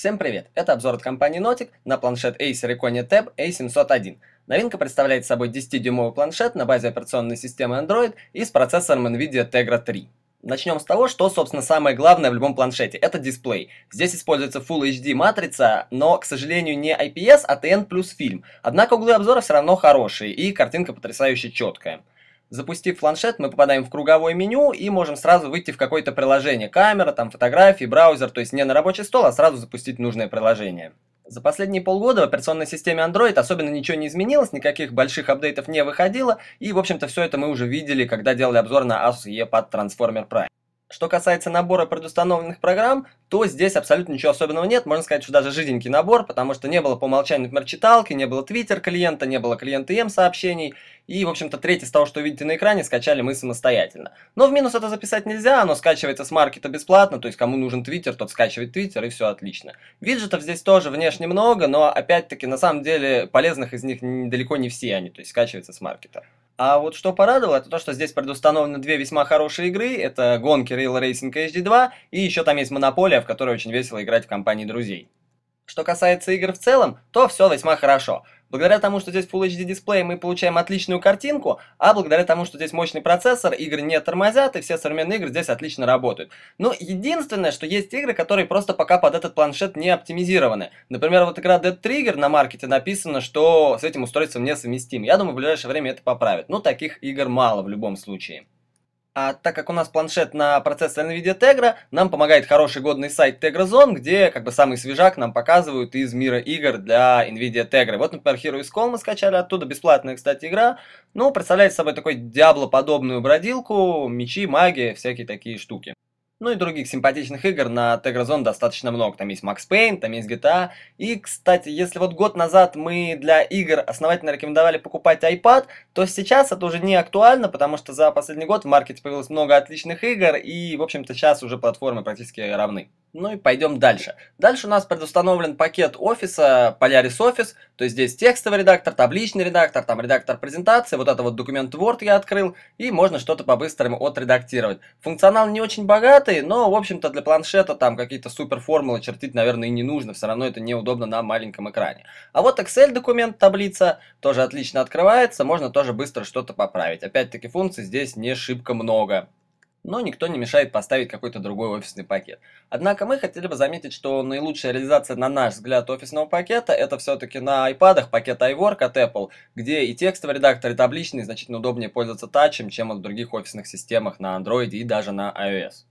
Всем привет! Это обзор от компании Notic на планшет Acer Iconia Tab A701. Новинка представляет собой 10-дюймовый планшет на базе операционной системы Android и с процессором NVIDIA Tegra 3. Начнем с того, что, собственно, самое главное в любом планшете – это дисплей. Здесь используется Full HD матрица, но, к сожалению, не IPS, а TN плюс фильм. Однако углы обзора все равно хорошие и картинка потрясающе четкая. Запустив планшет, мы попадаем в круговое меню и можем сразу выйти в какое-то приложение. Камера, там фотографии, браузер, то есть не на рабочий стол, а сразу запустить нужное приложение. За последние полгода в операционной системе Android особенно ничего не изменилось, никаких больших апдейтов не выходило, и, в общем-то, все это мы уже видели, когда делали обзор на Asus E-Pad Transformer Prime. Что касается набора предустановленных программ, то здесь абсолютно ничего особенного нет. Можно сказать, что даже жиденький набор, потому что не было по умолчанию, например, читалки, не было Twitter клиента, не было клиента EM сообщений. И, в общем-то, треть из того, что видите на экране, скачали мы самостоятельно. Но в минус это записать нельзя, оно скачивается с маркета бесплатно, то есть кому нужен Twitter, тот скачивает Twitter, и все отлично. Виджетов здесь тоже внешне много, но, опять-таки, на самом деле, полезных из них далеко не все они, то есть скачивается с маркета. А вот что порадовало, это то, что здесь предустановлены две весьма хорошие игры. Это гонки Real Racing HD 2 и еще там есть Монополия, в которой очень весело играть в компании друзей. Что касается игр в целом, то все весьма хорошо. Благодаря тому, что здесь Full HD дисплей, мы получаем отличную картинку, а благодаря тому, что здесь мощный процессор, игры не тормозят, и все современные игры здесь отлично работают. Но ну, единственное, что есть игры, которые просто пока под этот планшет не оптимизированы. Например, вот игра Dead Trigger на маркете написано, что с этим устройством несовместим. Я думаю, в ближайшее время это поправят. Но таких игр мало в любом случае. А так как у нас планшет на процессор NVIDIA Tegra, нам помогает хороший годный сайт TegraZone, где как бы самый свежак нам показывают из мира игр для NVIDIA Tegra. Вот, например, Heroes Call мы скачали оттуда, бесплатная, кстати, игра. Ну, представляет собой такой дьяблоподобную бродилку, мечи, магия, всякие такие штуки. Ну и других симпатичных игр на Tegra достаточно много. Там есть Max Payne, там есть GTA. И, кстати, если вот год назад мы для игр основательно рекомендовали покупать iPad, то сейчас это уже не актуально, потому что за последний год в маркете появилось много отличных игр, и, в общем-то, сейчас уже платформы практически равны. Ну и пойдем дальше. Дальше у нас предустановлен пакет офиса Polaris Office, то есть здесь текстовый редактор, табличный редактор, там редактор презентации, вот это вот документ Word я открыл, и можно что-то по-быстрому отредактировать. Функционал не очень богатый, но, в общем-то, для планшета там какие-то супер формулы чертить, наверное, и не нужно, все равно это неудобно на маленьком экране. А вот Excel документ, таблица, тоже отлично открывается, можно тоже быстро что-то поправить. Опять-таки функций здесь не шибко много но никто не мешает поставить какой-то другой офисный пакет. Однако мы хотели бы заметить, что наилучшая реализация, на наш взгляд, офисного пакета, это все-таки на iPad пакет iWork от Apple, где и текстовый редактор, и табличный значительно удобнее пользоваться тачем, чем в других офисных системах на Android и даже на iOS.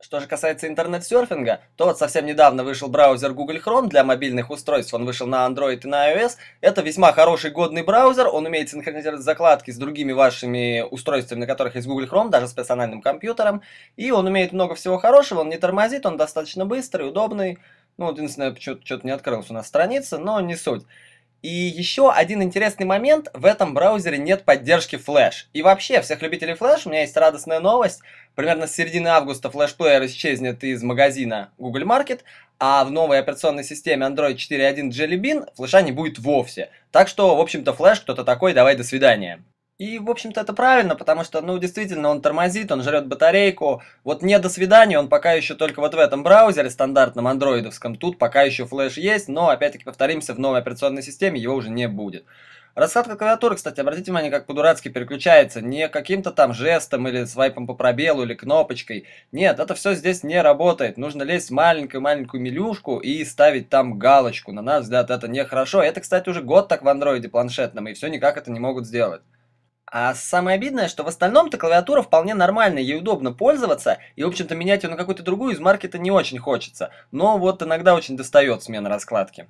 Что же касается интернет-серфинга, то вот совсем недавно вышел браузер Google Chrome для мобильных устройств, он вышел на Android и на iOS. Это весьма хороший годный браузер, он умеет синхронизировать закладки с другими вашими устройствами, на которых есть Google Chrome, даже с персональным компьютером. И он умеет много всего хорошего, он не тормозит, он достаточно быстрый, удобный. Ну, единственное, что-то не открылась у нас страница, но не суть. И еще один интересный момент, в этом браузере нет поддержки Flash. И вообще, всех любителей Flash, у меня есть радостная новость, Примерно с середины августа флешплеер исчезнет из магазина Google Market, а в новой операционной системе Android 4.1 Jelly Bean флеша не будет вовсе. Так что, в общем-то, флеш кто-то такой, давай до свидания. И, в общем-то, это правильно, потому что, ну, действительно, он тормозит, он жрет батарейку. Вот не до свидания, он пока еще только вот в этом браузере, стандартном андроидовском. Тут пока еще флеш есть, но, опять-таки, повторимся, в новой операционной системе его уже не будет. Раскладка клавиатуры, кстати, обратите внимание, как по-дурацки переключается. Не каким-то там жестом или свайпом по пробелу или кнопочкой. Нет, это все здесь не работает. Нужно лезть в маленькую-маленькую менюшку и ставить там галочку. На наш взгляд, это нехорошо. Это, кстати, уже год так в андроиде планшетном, и все никак это не могут сделать. А самое обидное, что в остальном-то клавиатура вполне нормальная, ей удобно пользоваться, и, в общем-то, менять ее на какую-то другую из маркета не очень хочется. Но вот иногда очень достает смена раскладки.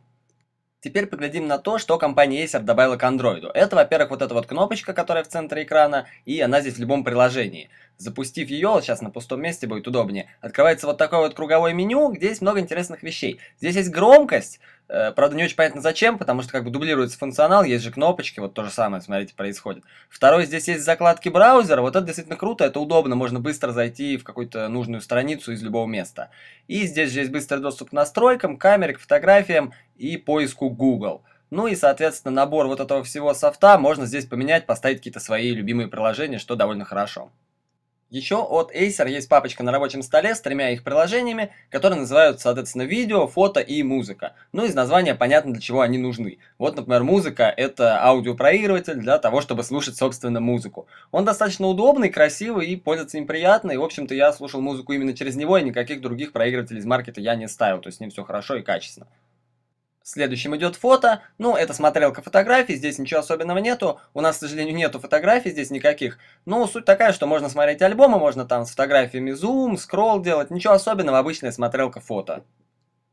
Теперь поглядим на то, что компания Acer добавила к Android. Это, во-первых, вот эта вот кнопочка, которая в центре экрана, и она здесь в любом приложении. Запустив ее, вот сейчас на пустом месте будет удобнее, открывается вот такое вот круговое меню, где есть много интересных вещей. Здесь есть громкость, Э, правда, не очень понятно зачем, потому что как бы дублируется функционал, есть же кнопочки, вот то же самое, смотрите, происходит. Второй, здесь есть закладки браузера, вот это действительно круто, это удобно, можно быстро зайти в какую-то нужную страницу из любого места. И здесь же есть быстрый доступ к настройкам, камере, к фотографиям и поиску Google. Ну и, соответственно, набор вот этого всего софта можно здесь поменять, поставить какие-то свои любимые приложения, что довольно хорошо. Еще от Acer есть папочка на рабочем столе с тремя их приложениями, которые называются, соответственно, видео, фото и музыка. Ну, из названия понятно, для чего они нужны. Вот, например, музыка — это аудиопроигрыватель для того, чтобы слушать, собственно, музыку. Он достаточно удобный, красивый и пользоваться им приятно, и, в общем-то, я слушал музыку именно через него, и никаких других проигрывателей из маркета я не ставил, то есть с ним все хорошо и качественно. Следующим идет фото. Ну, это смотрелка фотографий, здесь ничего особенного нету. У нас, к сожалению, нету фотографий здесь никаких. ну суть такая, что можно смотреть альбомы, можно там с фотографиями зум, скролл делать. Ничего особенного, обычная смотрелка фото.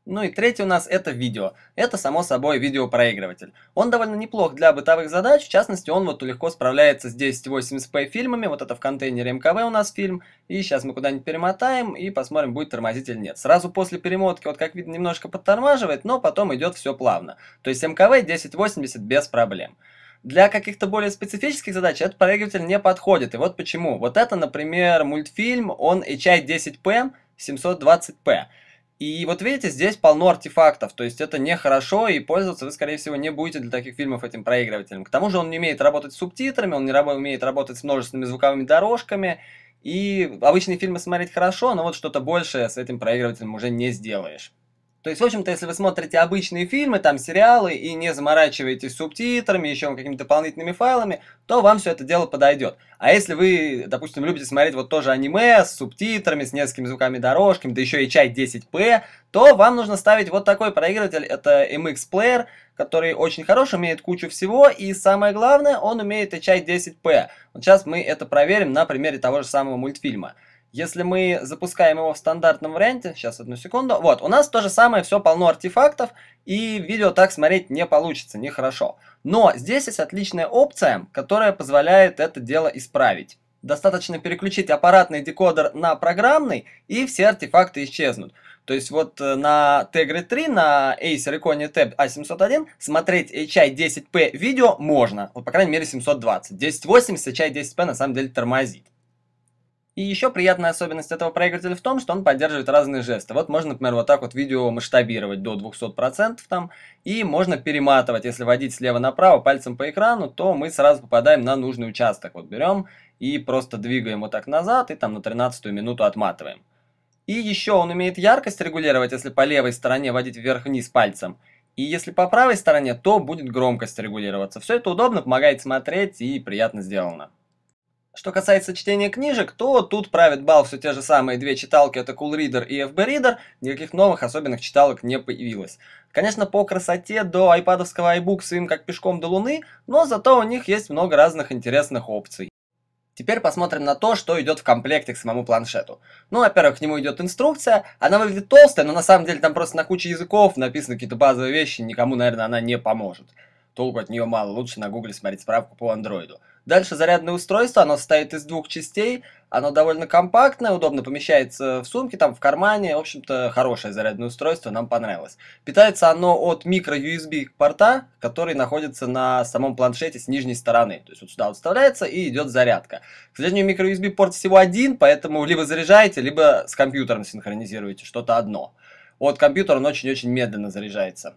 Ну и третий у нас это видео. Это, само собой, видеопроигрыватель. Он довольно неплох для бытовых задач, в частности, он вот легко справляется с 1080p фильмами, вот это в контейнере МКВ у нас фильм, и сейчас мы куда-нибудь перемотаем и посмотрим, будет тормозить или нет. Сразу после перемотки, вот как видно, немножко подтормаживает, но потом идет все плавно. То есть МКВ 1080 без проблем. Для каких-то более специфических задач этот проигрыватель не подходит, и вот почему. Вот это, например, мультфильм, он HI 10P, 720p. И вот видите, здесь полно артефактов, то есть это нехорошо, и пользоваться вы, скорее всего, не будете для таких фильмов этим проигрывателем. К тому же он не умеет работать с субтитрами, он не умеет работать с множественными звуковыми дорожками, и обычные фильмы смотреть хорошо, но вот что-то большее с этим проигрывателем уже не сделаешь. То есть, в общем-то, если вы смотрите обычные фильмы, там сериалы, и не заморачиваетесь субтитрами, еще какими-то дополнительными файлами, то вам все это дело подойдет. А если вы, допустим, любите смотреть вот тоже аниме с субтитрами, с несколькими звуками дорожками, да еще и чай 10p, то вам нужно ставить вот такой проигрыватель, это MX Player, который очень хорош, умеет кучу всего, и самое главное, он умеет и чай 10p. Вот сейчас мы это проверим на примере того же самого мультфильма. Если мы запускаем его в стандартном варианте, сейчас одну секунду, вот, у нас то же самое, все полно артефактов, и видео так смотреть не получится, нехорошо. Но здесь есть отличная опция, которая позволяет это дело исправить. Достаточно переключить аппаратный декодер на программный, и все артефакты исчезнут. То есть вот э, на Tegra 3, на Acer Icon Tab A701 а смотреть HI 10P видео можно. Вот, по крайней мере, 720. 1080 HI 10P на самом деле тормозит. И еще приятная особенность этого проигрывателя в том, что он поддерживает разные жесты. Вот можно, например, вот так вот видео масштабировать до 200% там, и можно перематывать. Если водить слева направо пальцем по экрану, то мы сразу попадаем на нужный участок. Вот берем и просто двигаем вот так назад, и там на 13 минуту отматываем. И еще он умеет яркость регулировать, если по левой стороне водить вверх-вниз пальцем. И если по правой стороне, то будет громкость регулироваться. Все это удобно, помогает смотреть и приятно сделано. Что касается чтения книжек, то тут правит бал все те же самые две читалки, это Cool Reader и FB Reader, никаких новых особенных читалок не появилось. Конечно, по красоте до айпадовского iBooks им как пешком до луны, но зато у них есть много разных интересных опций. Теперь посмотрим на то, что идет в комплекте к самому планшету. Ну, во-первых, к нему идет инструкция. Она выглядит толстая, но на самом деле там просто на куче языков написаны какие-то базовые вещи, никому, наверное, она не поможет. Толку от нее мало, лучше на гугле смотреть справку по андроиду. Дальше зарядное устройство, оно состоит из двух частей, оно довольно компактное, удобно помещается в сумке, там в кармане. В общем-то, хорошее зарядное устройство, нам понравилось. Питается оно от микро-USB порта, который находится на самом планшете с нижней стороны. То есть вот сюда вот вставляется и идет зарядка. К сожалению, микро-USB порт всего один, поэтому либо заряжаете, либо с компьютером синхронизируете что-то одно. От компьютера он очень-очень медленно заряжается.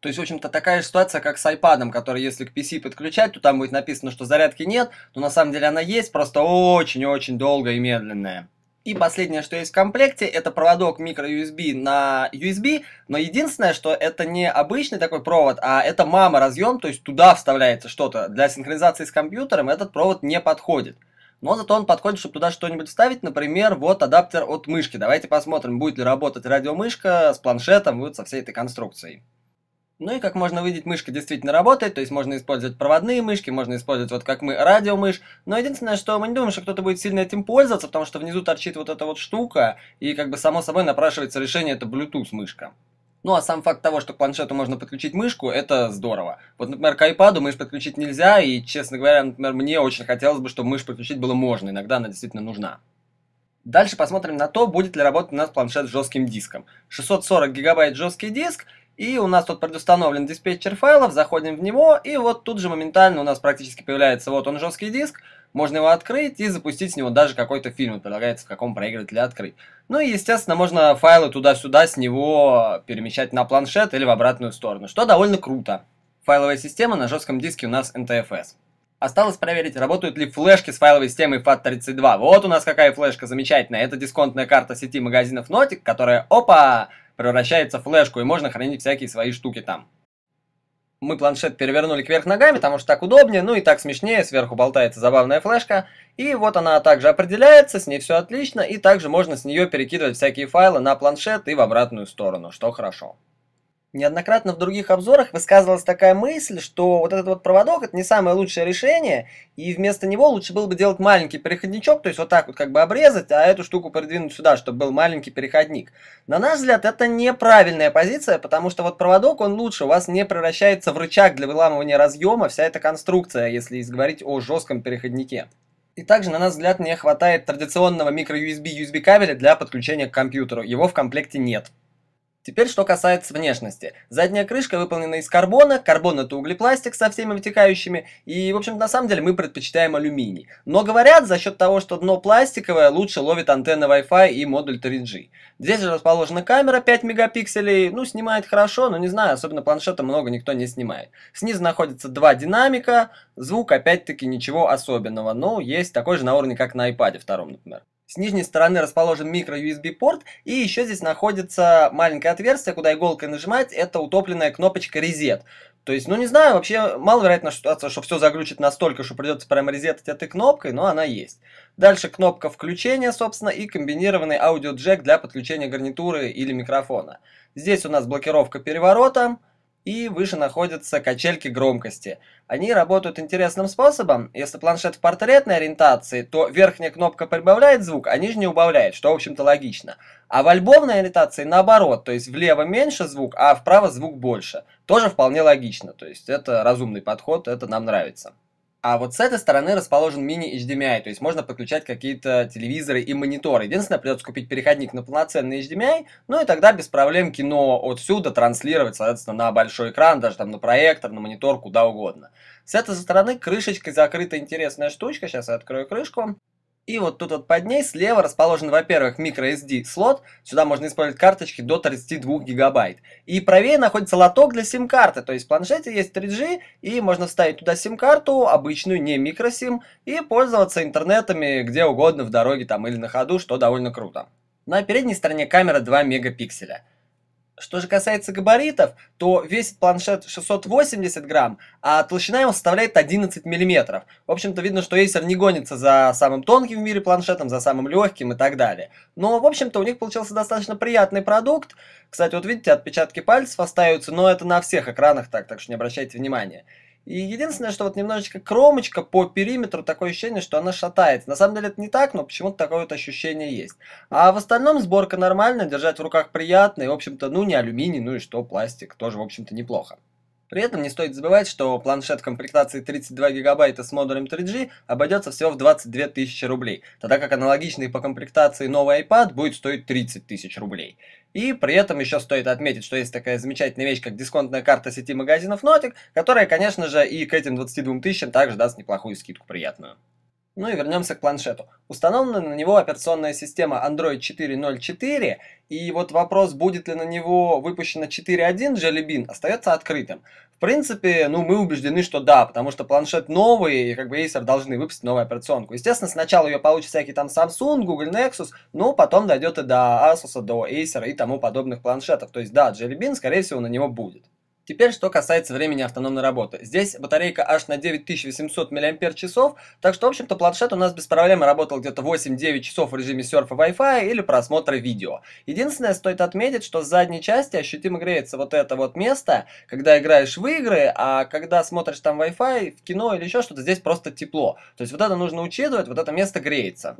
То есть, в общем-то, такая же ситуация, как с iPad, который если к PC подключать, то там будет написано, что зарядки нет, но на самом деле она есть, просто очень-очень долго и медленная. И последнее, что есть в комплекте, это проводок micro-USB на USB, но единственное, что это не обычный такой провод, а это мама-разъем, то есть туда вставляется что-то. Для синхронизации с компьютером этот провод не подходит. Но зато он подходит, чтобы туда что-нибудь вставить, например, вот адаптер от мышки. Давайте посмотрим, будет ли работать радиомышка с планшетом, вот со всей этой конструкцией. Ну и как можно видеть, мышка действительно работает, то есть можно использовать проводные мышки, можно использовать вот как мы радиомышь. Но единственное, что мы не думаем, что кто-то будет сильно этим пользоваться, потому что внизу торчит вот эта вот штука, и как бы само собой напрашивается решение, это Bluetooth мышка. Ну а сам факт того, что к планшету можно подключить мышку, это здорово. Вот, например, к iPad мышь подключить нельзя, и, честно говоря, например, мне очень хотелось бы, чтобы мышь подключить было можно, иногда она действительно нужна. Дальше посмотрим на то, будет ли работать у нас планшет с жестким диском. 640 гигабайт жесткий диск – и у нас тут предустановлен диспетчер файлов, заходим в него, и вот тут же моментально у нас практически появляется вот он жесткий диск, можно его открыть и запустить с него даже какой-то фильм, предлагается в каком проигрывателе открыть. Ну и, естественно, можно файлы туда-сюда с него перемещать на планшет или в обратную сторону, что довольно круто. Файловая система на жестком диске у нас NTFS. Осталось проверить, работают ли флешки с файловой системой FAT32. Вот у нас какая флешка замечательная. Это дисконтная карта сети магазинов Notic, которая, опа, превращается в флешку, и можно хранить всякие свои штуки там. Мы планшет перевернули кверх ногами, потому что так удобнее, ну и так смешнее, сверху болтается забавная флешка. И вот она также определяется, с ней все отлично, и также можно с нее перекидывать всякие файлы на планшет и в обратную сторону, что хорошо. Неоднократно в других обзорах высказывалась такая мысль, что вот этот вот проводок это не самое лучшее решение, и вместо него лучше было бы делать маленький переходничок, то есть вот так вот как бы обрезать, а эту штуку придвинуть сюда, чтобы был маленький переходник. На наш взгляд, это неправильная позиция, потому что вот проводок, он лучше, у вас не превращается в рычаг для выламывания разъема вся эта конструкция, если говорить о жестком переходнике. И также, на наш взгляд, не хватает традиционного микро-USB-USB кабеля для подключения к компьютеру, его в комплекте нет. Теперь, что касается внешности. Задняя крышка выполнена из карбона, карбон это углепластик со всеми вытекающими, и, в общем на самом деле мы предпочитаем алюминий. Но говорят, за счет того, что дно пластиковое, лучше ловит антенны Wi-Fi и модуль 3G. Здесь же расположена камера 5 мегапикселей, ну, снимает хорошо, но не знаю, особенно планшета много никто не снимает. Снизу находятся два динамика, звук опять-таки ничего особенного, но есть такой же на уровне, как на iPad 2, например. С нижней стороны расположен микро-USB порт, и еще здесь находится маленькое отверстие, куда иголкой нажимать, это утопленная кнопочка Reset. То есть, ну не знаю, вообще маловероятная ситуация, что все заглючит настолько, что придется прямо резетать этой кнопкой, но она есть. Дальше кнопка включения, собственно, и комбинированный аудиоджек для подключения гарнитуры или микрофона. Здесь у нас блокировка переворота, и выше находятся качельки громкости. Они работают интересным способом. Если планшет в портретной ориентации, то верхняя кнопка прибавляет звук, а нижняя убавляет, что, в общем-то, логично. А в альбомной ориентации наоборот, то есть влево меньше звук, а вправо звук больше. Тоже вполне логично, то есть это разумный подход, это нам нравится. А вот с этой стороны расположен мини-HDMI, эм то есть можно подключать какие-то телевизоры и мониторы. Единственное, придется купить переходник на полноценный HDMI, эм ну и тогда без проблем кино отсюда транслировать, соответственно, на большой экран, даже там на проектор, на монитор, куда угодно. С этой стороны крышечкой закрыта интересная штучка, сейчас я открою крышку. И вот тут вот под ней слева расположен, во-первых, microSD слот. Сюда можно использовать карточки до 32 гигабайт. И правее находится лоток для сим-карты. То есть в планшете есть 3G, и можно вставить туда сим-карту, обычную, не микросим, и пользоваться интернетами где угодно, в дороге там или на ходу, что довольно круто. На передней стороне камера 2 мегапикселя. Что же касается габаритов, то весит планшет 680 грамм, а толщина его составляет 11 миллиметров. В общем-то, видно, что Acer не гонится за самым тонким в мире планшетом, за самым легким и так далее. Но, в общем-то, у них получился достаточно приятный продукт. Кстати, вот видите, отпечатки пальцев остаются, но это на всех экранах так, так что не обращайте внимания. И единственное, что вот немножечко кромочка по периметру, такое ощущение, что она шатается. На самом деле это не так, но почему-то такое вот ощущение есть. А в остальном сборка нормальная, держать в руках приятно, и, в общем-то, ну не алюминий, ну и что, пластик, тоже, в общем-то, неплохо. При этом не стоит забывать, что планшет в комплектации 32 гигабайта с модулем 3G обойдется всего в 22 тысячи рублей, тогда как аналогичный по комплектации новый iPad будет стоить 30 тысяч рублей. И при этом еще стоит отметить, что есть такая замечательная вещь, как дисконтная карта сети магазинов Нотик, которая, конечно же, и к этим 22 тысячам также даст неплохую скидку приятную. Ну и вернемся к планшету. Установлена на него операционная система Android 4.0.4, и вот вопрос, будет ли на него выпущена 4.1 Jelly Bean, остается открытым. В принципе, ну мы убеждены, что да, потому что планшет новый, и как бы Acer должны выпустить новую операционку. Естественно, сначала ее получат всякие там Samsung, Google Nexus, но потом дойдет и до Asus, до Acer и тому подобных планшетов. То есть да, Jelly Bean, скорее всего, на него будет. Теперь, что касается времени автономной работы. Здесь батарейка аж на 9800 мАч, так что, в общем-то, планшет у нас без проблем работал где-то 8-9 часов в режиме серфа Wi-Fi или просмотра видео. Единственное, стоит отметить, что с задней части ощутимо греется вот это вот место, когда играешь в игры, а когда смотришь там Wi-Fi, в кино или еще что-то, здесь просто тепло. То есть вот это нужно учитывать, вот это место греется.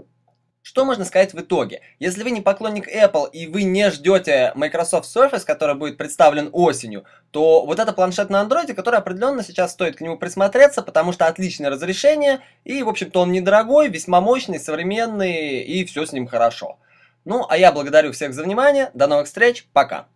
Что можно сказать в итоге? Если вы не поклонник Apple и вы не ждете Microsoft Surface, который будет представлен осенью, то вот это планшет на Android, который определенно сейчас стоит к нему присмотреться, потому что отличное разрешение, и, в общем-то, он недорогой, весьма мощный, современный, и все с ним хорошо. Ну, а я благодарю всех за внимание, до новых встреч, пока!